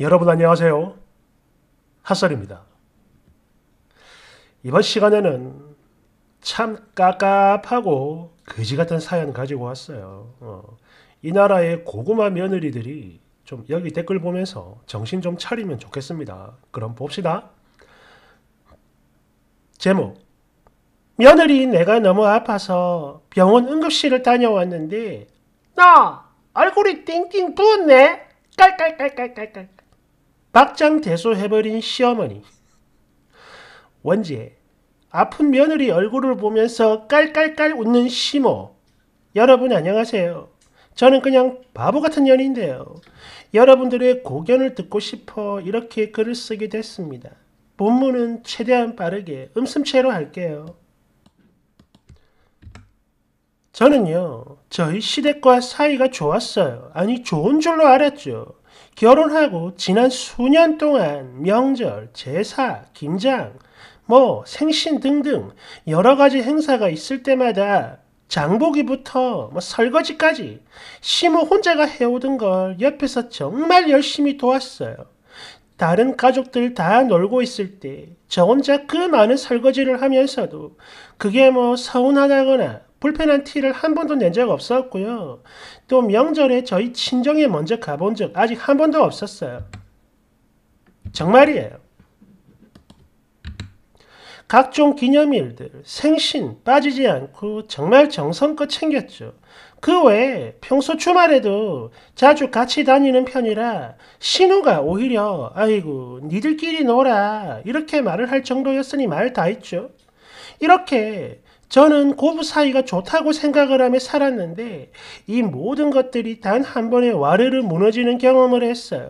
여러분 안녕하세요. 핫설입니다. 이번 시간에는 참 까깝하고 거지 같은 사연 가지고 왔어요. 어. 이 나라의 고구마 며느리들이 좀 여기 댓글 보면서 정신 좀 차리면 좋겠습니다. 그럼 봅시다. 제목 며느리 내가 너무 아파서 병원 응급실을 다녀왔는데 나 얼굴이 띵띵 부었네. 깔깔깔깔깔깔 막장대소해버린 시어머니. 원지혜. 아픈 며느리 얼굴을 보면서 깔깔깔 웃는 시모. 여러분 안녕하세요. 저는 그냥 바보 같은 연인데요. 여러분들의 고견을 듣고 싶어 이렇게 글을 쓰게 됐습니다. 본문은 최대한 빠르게 음슴체로 할게요. 저는요, 저희 시댁과 사이가 좋았어요. 아니, 좋은 줄로 알았죠. 결혼하고 지난 수년 동안 명절, 제사, 김장, 뭐 생신 등등 여러 가지 행사가 있을 때마다 장보기부터 뭐 설거지까지 시모 혼자가 해오던 걸 옆에서 정말 열심히 도왔어요. 다른 가족들 다 놀고 있을 때 저 혼자 그 많은 설거지를 하면서도 그게 뭐 서운하다거나 불편한 티를 한 번도 낸 적 없었고요. 또 명절에 저희 친정에 먼저 가본 적 아직 한 번도 없었어요. 정말이에요. 각종 기념일들, 생신 빠지지 않고 정말 정성껏 챙겼죠. 그 외에 평소 주말에도 자주 같이 다니는 편이라 신우가 오히려 아이고 니들끼리 놀아 이렇게 말을 할 정도였으니 말 다 했죠. 이렇게 저는 고부 사이가 좋다고 생각을 하며 살았는데 이 모든 것들이 단 한 번에 와르르 무너지는 경험을 했어요.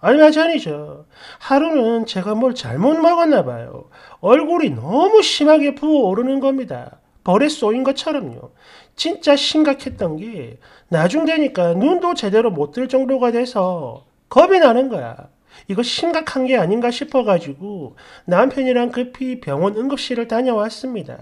얼마 전이죠. 하루는 제가 뭘 잘못 먹었나 봐요. 얼굴이 너무 심하게 부어오르는 겁니다. 벌에 쏘인 것처럼요. 진짜 심각했던 게 나중 되니까 눈도 제대로 못 뜰 정도가 돼서 겁이 나는 거야. 이거 심각한 게 아닌가 싶어가지고 남편이랑 급히 병원 응급실을 다녀왔습니다.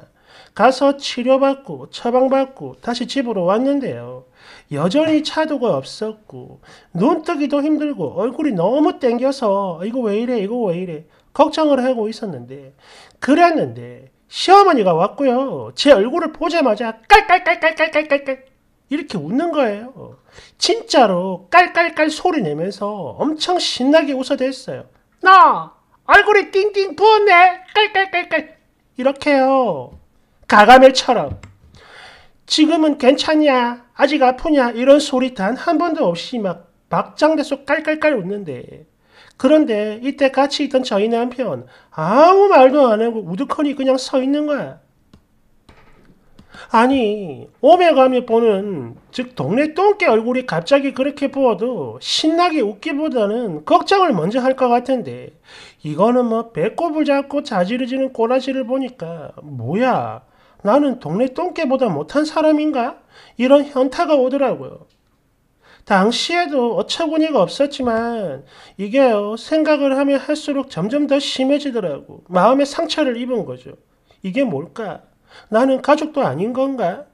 가서 치료받고 처방받고 다시 집으로 왔는데요. 여전히 차도가 없었고 눈뜨기도 힘들고 얼굴이 너무 땡겨서 이거 왜 이래 이거 왜 이래 걱정을 하고 있었는데 그랬는데 시어머니가 왔고요. 제 얼굴을 보자마자 깔깔깔깔깔깔깔깔 이렇게 웃는 거예요. 진짜로 깔깔깔 소리 내면서 엄청 신나게 웃어댔어요. 나 얼굴이 띵띵 부었네 깔깔깔깔 이렇게요. 가가멜처럼 지금은 괜찮냐 아직 아프냐 이런 소리 단 한 번도 없이 막 막장대소 깔깔깔 웃는데 그런데 이때 같이 있던 저희 남편 아무 말도 안 하고 우두커니 그냥 서 있는 거야. 아니 오메가미 보는 즉 동네 똥개 얼굴이 갑자기 그렇게 부어도 신나게 웃기보다는 걱정을 먼저 할 것 같은데 이거는 뭐 배꼽을 잡고 자지르지는 꼬라지를 보니까 뭐야 나는 동네 똥개보다 못한 사람인가? 이런 현타가 오더라고요. 당시에도 어처구니가 없었지만 이게 생각을 하면 할수록 점점 더 심해지더라고 마음의 상처를 입은 거죠 이게 뭘까 나는 가족도 아닌 건가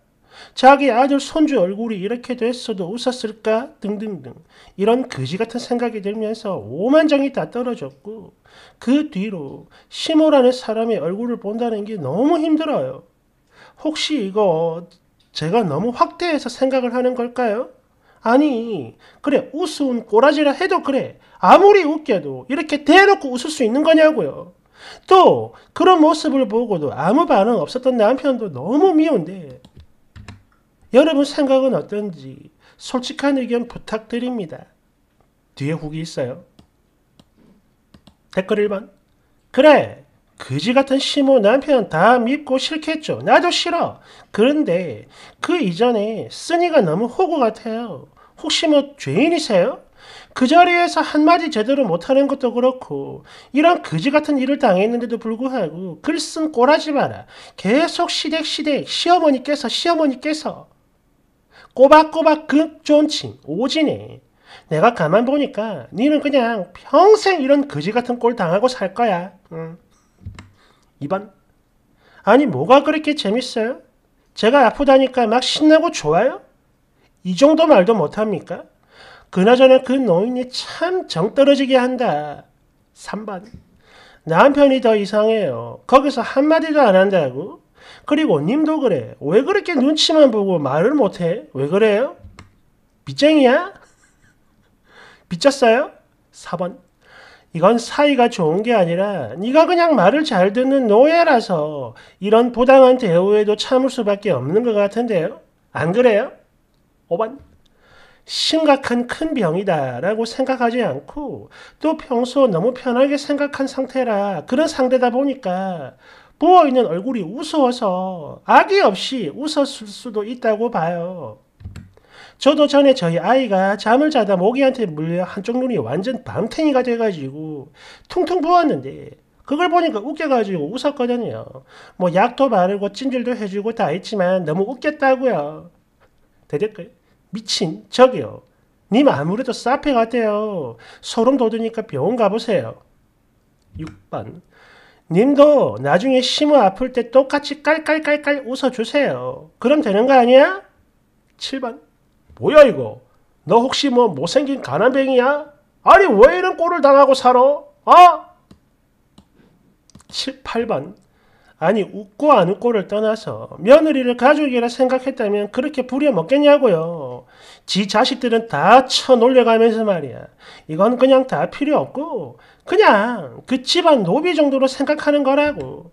자기 아들 손주 얼굴이 이렇게 됐어도 웃었을까 등등등 이런 거지 같은 생각이 들면서 오만장이 다 떨어졌고 그 뒤로 심모라는 사람의 얼굴을 본다는 게 너무 힘들어요 혹시 이거 제가 너무 확대해서 생각을 하는 걸까요? 아니, 그래, 웃음 꼬라지라 해도 그래. 아무리 웃겨도 이렇게 대놓고 웃을 수 있는 거냐고요. 또, 그런 모습을 보고도 아무 반응 없었던 남편도 너무 미운데, 여러분 생각은 어떤지 솔직한 의견 부탁드립니다. 뒤에 후기 있어요. 댓글 1번. 그래, 그지 같은 시모 남편 다 믿고 싫겠죠. 나도 싫어. 그런데 그 이전에 쓰니가 너무 호구 같아요. 혹시 뭐 죄인이세요? 그 자리에서 한마디 제대로 못하는 것도 그렇고 이런 그지 같은 일을 당했는데도 불구하고 글쓴 꼬라지 마라. 계속 시댁시댁 시어머니께서 시어머니께서 꼬박꼬박 극존칭 그 오지네. 내가 가만 보니까 니는 그냥 평생 이런 그지 같은 꼴 당하고 살 거야. 응. 2번. 아니 뭐가 그렇게 재밌어요? 제가 아프다니까 막 신나고 좋아요? 이 정도 말도 못합니까? 그나저나 그 노인이 참 정떨어지게 한다. 3번. 남편이 더 이상해요. 거기서 한마디도 안 한다고? 그리고 님도 그래. 왜 그렇게 눈치만 보고 말을 못해? 왜 그래요? 빚쟁이야? 빚졌어요? 4번. 이건 사이가 좋은 게 아니라 네가 그냥 말을 잘 듣는 노예라서 이런 부당한 대우에도 참을 수밖에 없는 것 같은데요. 안 그래요? 5번. 심각한 큰 병이다라고 생각하지 않고 또 평소 너무 편하게 생각한 상태라 그런 상대다 보니까 부어있는 얼굴이 우스워서 악의 없이 웃었을 수도 있다고 봐요. 저도 전에 저희 아이가 잠을 자다 모기한테 물려 한쪽 눈이 완전 밤탱이가 돼가지고 퉁퉁 부었는데 그걸 보니까 웃겨가지고 웃었거든요. 뭐 약도 바르고 찜질도 해주고 다 했지만 너무 웃겼다고요. 대댓글 미친 저기요. 님 아무래도 사페 같아요. 소름 돋으니까 병원 가보세요. 6번 님도 나중에 심어 아플 때 똑같이 깔깔깔깔 웃어주세요. 그럼 되는 거 아니야? 7번 뭐야 이거? 너 혹시 뭐 못생긴 가난뱅이야? 아니 왜 이런 꼴을 당하고 살아? 어? 18번 아니 웃고 안 웃고를 떠나서 며느리를 가족이라 생각했다면 그렇게 부려먹겠냐고요. 지 자식들은 다 쳐놀려가면서 말이야. 이건 그냥 다 필요 없고 그냥 그 집안 노비 정도로 생각하는 거라고.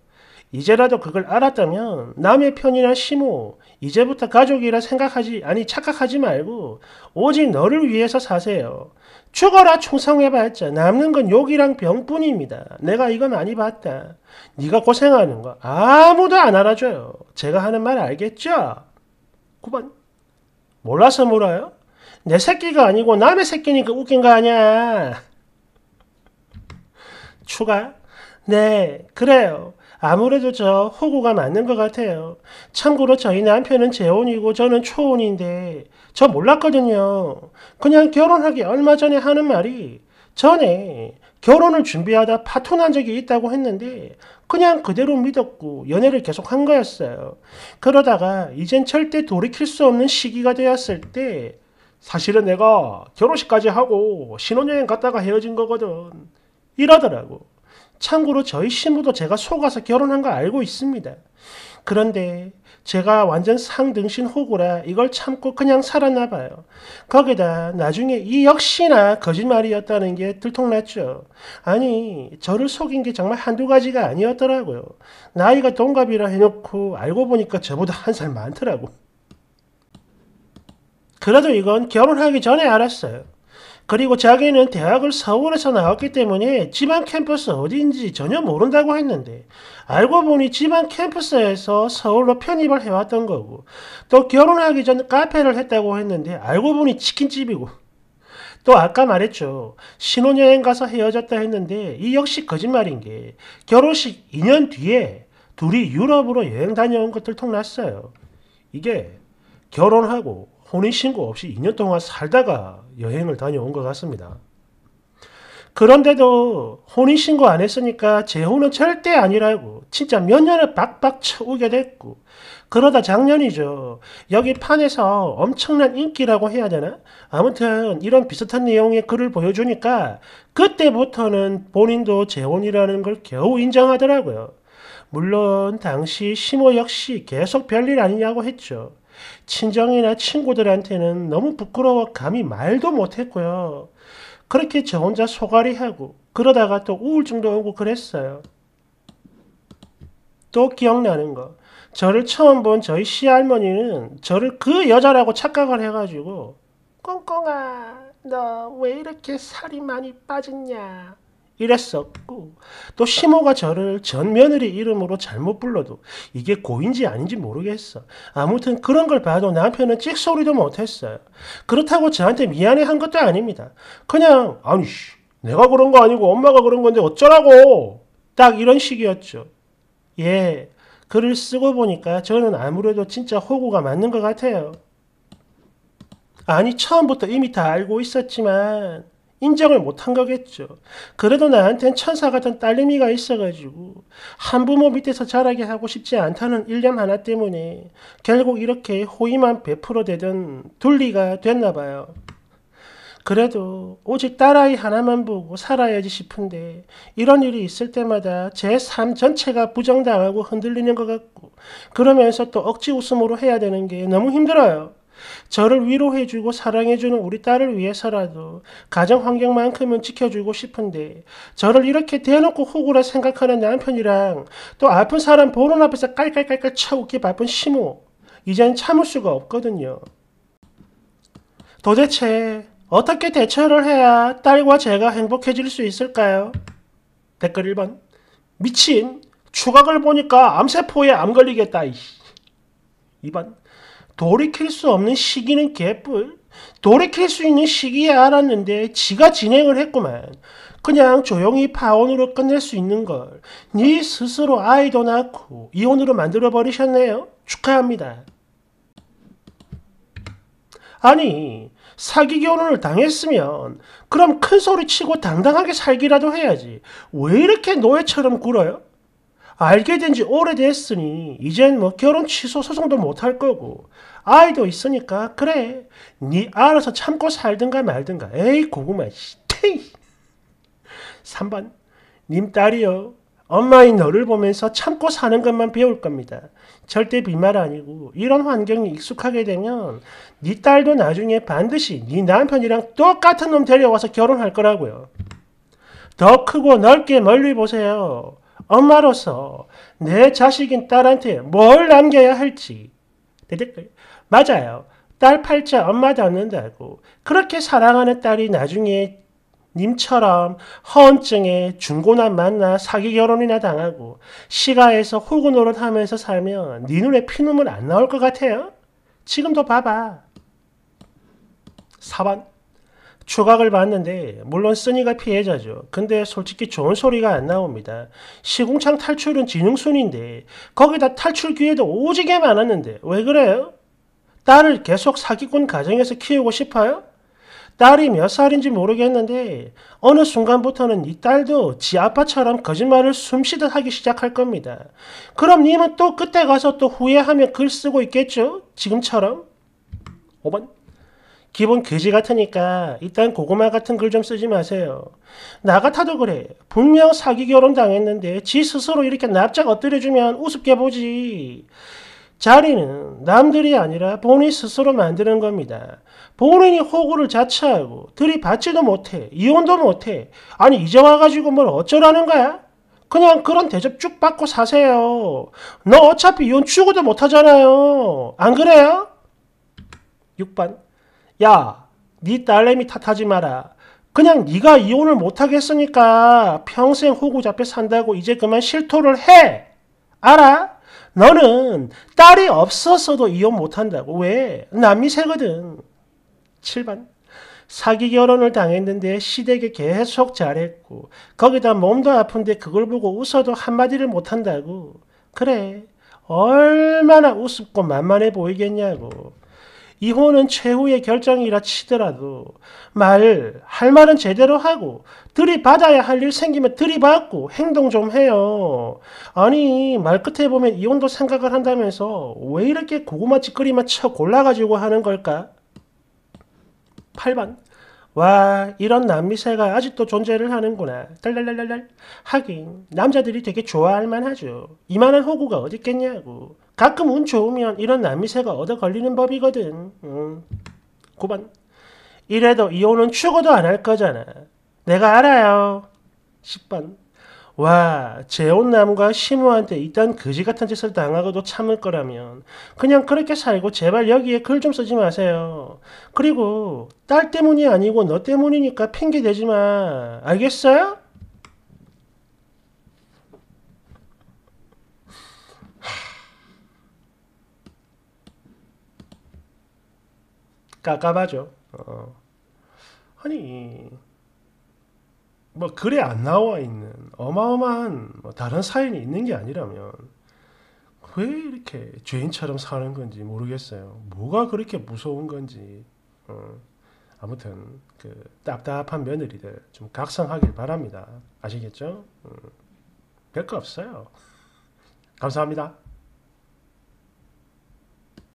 이제라도 그걸 알았다면 남의 편이나 심호, 이제부터 가족이라 생각하지, 아니 착각하지 말고 오직 너를 위해서 사세요. 죽어라 충성해봤자 남는 건 욕이랑 병뿐입니다. 내가 이거 많이 봤다. 네가 고생하는 거 아무도 안 알아줘요. 제가 하는 말 알겠죠? 9번 몰라서 물어요? 내 새끼가 아니고 남의 새끼니까 웃긴 거 아니야. 추가 네, 그래요. 아무래도 저 호구가 맞는 것 같아요. 참고로 저희 남편은 재혼이고 저는 초혼인데 저 몰랐거든요. 그냥 결혼하기 얼마 전에 하는 말이 전에 결혼을 준비하다 파토난 적이 있다고 했는데 그냥 그대로 믿었고 연애를 계속 한 거였어요. 그러다가 이젠 절대 돌이킬 수 없는 시기가 되었을 때 사실은 내가 결혼식까지 하고 신혼여행 갔다가 헤어진 거거든. 이러더라고. 참고로 저희 신부도 제가 속아서 결혼한 거 알고 있습니다. 그런데 제가 완전 상등신 호구라 이걸 참고 그냥 살았나 봐요. 거기다 나중에 이 역시나 거짓말이었다는 게 들통났죠. 아니 저를 속인 게 정말 한두 가지가 아니었더라고요. 나이가 동갑이라 해놓고 알고 보니까 저보다 한 살 많더라고. 그래도 이건 결혼하기 전에 알았어요. 그리고 자기는 대학을 서울에서 나왔기 때문에 지방 캠퍼스 어디인지 전혀 모른다고 했는데 알고 보니 지방 캠퍼스에서 서울로 편입을 해왔던 거고 또 결혼하기 전 카페를 했다고 했는데 알고 보니 치킨집이고 또 아까 말했죠. 신혼여행 가서 헤어졌다 했는데 이 역시 거짓말인 게 결혼식 2년 뒤에 둘이 유럽으로 여행 다녀온 것들 통났어요. 이게 결혼하고 혼인신고 없이 2년 동안 살다가 여행을 다녀온 것 같습니다. 그런데도 혼인신고 안 했으니까 재혼은 절대 아니라고 진짜 몇 년을 박박 쳐우게 됐고 그러다 작년이죠. 여기 판에서 엄청난 인기라고 해야 되나? 아무튼 이런 비슷한 내용의 글을 보여주니까 그때부터는 본인도 재혼이라는 걸 겨우 인정하더라고요. 물론 당시 심호 역시 계속 별일 아니냐고 했죠. 친정이나 친구들한테는 너무 부끄러워 감히 말도 못했고요. 그렇게 저 혼자 소가리하고 그러다가 또 우울증도 오고 그랬어요. 또 기억나는 거. 저를 처음 본 저희 시할머니는 저를 그 여자라고 착각을 해가지고 꽁꽁아 너 왜 이렇게 살이 많이 빠졌냐 이랬었고 또 시모가 저를 전며느리 이름으로 잘못 불러도 이게 고인지 아닌지 모르겠어. 아무튼 그런 걸 봐도 남편은 찍소리도 못했어요. 그렇다고 저한테 미안해한 것도 아닙니다. 그냥 아니 씨 내가 그런 거 아니고 엄마가 그런 건데 어쩌라고 딱 이런 식이었죠. 예 글을 쓰고 보니까 저는 아무래도 진짜 호구가 맞는 것 같아요. 아니 처음부터 이미 다 알고 있었지만 인정을 못한 거겠죠. 그래도 나한텐 천사 같은 딸내미가 있어가지고 한부모 밑에서 자라게 하고 싶지 않다는 일념 하나 때문에 결국 이렇게 호의만 베풀어 대던 둘리가 됐나 봐요. 그래도 오직 딸아이 하나만 보고 살아야지 싶은데 이런 일이 있을 때마다 제 삶 전체가 부정당하고 흔들리는 것 같고 그러면서 또 억지 웃음으로 해야 되는 게 너무 힘들어요. 저를 위로해주고 사랑해주는 우리 딸을 위해서라도 가정 환경만큼은 지켜주고 싶은데 저를 이렇게 대놓고 호구라 생각하는 남편이랑 또 아픈 사람 보는 앞에서 깔깔깔깔 쳐웃기 바쁜 시모 이젠 참을 수가 없거든요. 도대체 어떻게 대처를 해야 딸과 제가 행복해질 수 있을까요? 댓글 1번 미친 추각을 보니까 암세포에 암 걸리겠다. 2번 돌이킬 수 없는 시기는 개뿔. 돌이킬 수 있는 시기야 알았는데 지가 진행을 했구만. 그냥 조용히 파혼으로 끝낼 수 있는 걸. 네 스스로 아이도 낳고 이혼으로 만들어버리셨네요. 축하합니다. 아니, 사기 결혼을 당했으면 그럼 큰 소리 치고 당당하게 살기라도 해야지. 왜 이렇게 노예처럼 굴어요? 알게 된 지 오래됐으니 이젠 뭐 결혼 취소 소송도 못할 거고 아이도 있으니까 그래 네 알아서 참고 살든가 말든가 에이 고구마 테 3번 님 딸이요 엄마인 너를 보면서 참고 사는 것만 배울 겁니다. 절대 비말 아니고 이런 환경이 익숙하게 되면 네 딸도 나중에 반드시 네 남편이랑 똑같은 놈 데려와서 결혼할 거라고요. 더 크고 넓게 멀리 보세요. 엄마로서 내 자식인 딸한테 뭘 남겨야 할지 맞아요. 딸 팔자 엄마도 는다고 그렇게 사랑하는 딸이 나중에 님처럼 허언증에 중고난 만나 사기 결혼이나 당하고 시가에서 호구 노릇하면서 살면 네 눈에 피눈물 안 나올 것 같아요? 지금도 봐봐. 4번 추각을 봤는데 물론 쓰니가 피해자죠. 근데 솔직히 좋은 소리가 안 나옵니다. 시궁창 탈출은 지능순인데 거기다 탈출 기회도 오지게 많았는데 왜 그래요? 딸을 계속 사기꾼 가정에서 키우고 싶어요? 딸이 몇 살인지 모르겠는데 어느 순간부터는 이 딸도 지 아빠처럼 거짓말을 숨쉬듯 하기 시작할 겁니다. 그럼 님은 또 그때 가서 또 후회하며 글 쓰고 있겠죠? 지금처럼? 5번 기본 그지 같으니까 일단 고구마 같은 글 좀 쓰지 마세요. 나 같아도 그래. 분명 사기 결혼 당했는데 지 스스로 이렇게 납작 엎드려주면 우습게 보지. 자리는 남들이 아니라 본인 스스로 만드는 겁니다. 본인이 호구를 자처하고 들이받지도 못해. 이혼도 못해. 아니 이제 와가지고 뭘 어쩌라는 거야? 그냥 그런 대접 쭉 받고 사세요. 너 어차피 이혼 추구도 못하잖아요. 안 그래요? 6번 야, 네 딸내미 탓하지 마라. 그냥 네가 이혼을 못하겠으니까 평생 호구 잡혀 산다고 이제 그만 실토를 해. 알아? 너는 딸이 없었어도 이혼 못한다고. 왜? 남미새거든. 7번. 사기 결혼을 당했는데 시댁에 계속 잘했고 거기다 몸도 아픈데 그걸 보고 웃어도 한마디를 못한다고. 그래. 얼마나 우습고 만만해 보이겠냐고. 이혼은 최후의 결정이라 치더라도 말 할 말은 제대로 하고 들이받아야 할 일 생기면 들이받고 행동 좀 해요. 아니 말 끝에 보면 이혼도 생각을 한다면서 왜 이렇게 고구마 찌꺼리만 쳐 골라가지고 하는 걸까? 8번 와 이런 남미새가 아직도 존재를 하는구나 달랄랄랄랄 하긴 남자들이 되게 좋아할 만하죠 이만한 호구가 어딨겠냐고 가끔 운 좋으면 이런 남미새가 얻어 걸리는 법이거든. 음. 9번. 이래도 이혼은 추구도 안 할 거잖아. 내가 알아요. 10번. 와, 재혼남과 시모한테 이딴 그지 같은 짓을 당하고도 참을 거라면 그냥 그렇게 살고 제발 여기에 글 좀 쓰지 마세요. 그리고 딸 때문이 아니고 너 때문이니까 핑계 대지 마. 알겠어요? 까까바죠. 어. 아니 뭐 글에 안 나와 있는 어마어마한 뭐 다른 사연이 있는 게 아니라면 왜 이렇게 죄인처럼 사는 건지 모르겠어요. 뭐가 그렇게 무서운 건지. 어. 아무튼 그 답답한 며느리들 좀 각성하길 바랍니다. 아시겠죠? 음. 별거 없어요. 감사합니다.